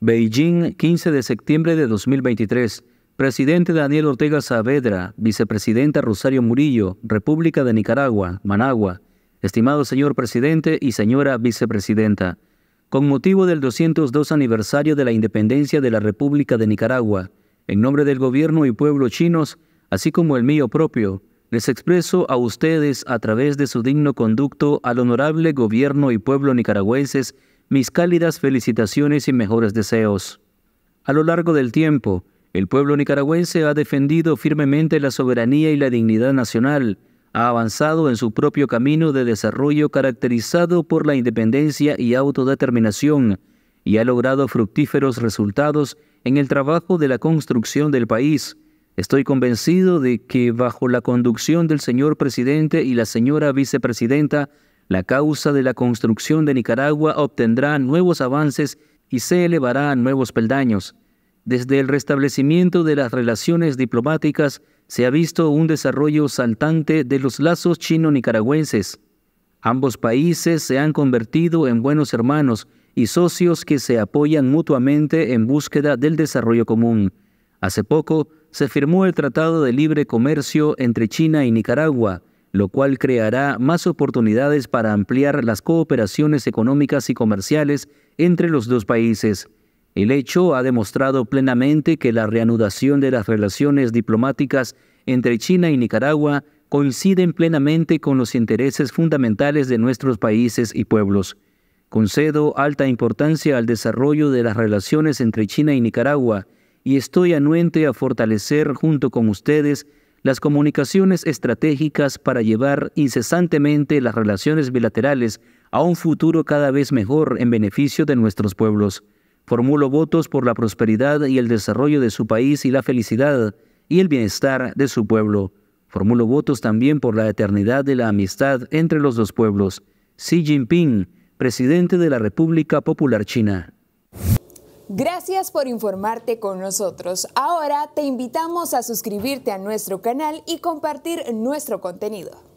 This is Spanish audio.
Beijing, 15 de septiembre de 2023. Presidente Daniel Ortega Saavedra, vicepresidenta Rosario Murillo, República de Nicaragua, Managua. Estimado señor presidente y señora vicepresidenta, con motivo del 202 aniversario de la independencia de la República de Nicaragua, en nombre del gobierno y pueblo chinos, así como el mío propio, les expreso a ustedes a través de su digno conducto al honorable gobierno y pueblo nicaragüenses mis cálidas felicitaciones y mejores deseos. A lo largo del tiempo, el pueblo nicaragüense ha defendido firmemente la soberanía y la dignidad nacional, ha avanzado en su propio camino de desarrollo caracterizado por la independencia y autodeterminación, y ha logrado fructíferos resultados en el trabajo de la construcción del país. Estoy convencido de que bajo la conducción del señor presidente y la señora vicepresidenta la causa de la construcción de Nicaragua obtendrá nuevos avances y se elevará a nuevos peldaños. Desde el restablecimiento de las relaciones diplomáticas se ha visto un desarrollo saltante de los lazos chino-nicaragüenses. Ambos países se han convertido en buenos hermanos y socios que se apoyan mutuamente en búsqueda del desarrollo común. Hace poco se firmó el Tratado de Libre Comercio entre China y Nicaragua, lo cual creará más oportunidades para ampliar las cooperaciones económicas y comerciales entre los dos países. El hecho ha demostrado plenamente que la reanudación de las relaciones diplomáticas entre China y Nicaragua coinciden plenamente con los intereses fundamentales de nuestros países y pueblos. Concedo alta importancia al desarrollo de las relaciones entre China y Nicaragua y estoy anuente a fortalecer junto con ustedes las comunicaciones estratégicas para llevar incesantemente las relaciones bilaterales a un futuro cada vez mejor en beneficio de nuestros pueblos. Formulo votos por la prosperidad y el desarrollo de su país y la felicidad y el bienestar de su pueblo. Formulo votos también por la eternidad de la amistad entre los dos pueblos. Xi Jinping, presidente de la República Popular China. Gracias por informarte con nosotros. Ahora te invitamos a suscribirte a nuestro canal y compartir nuestro contenido.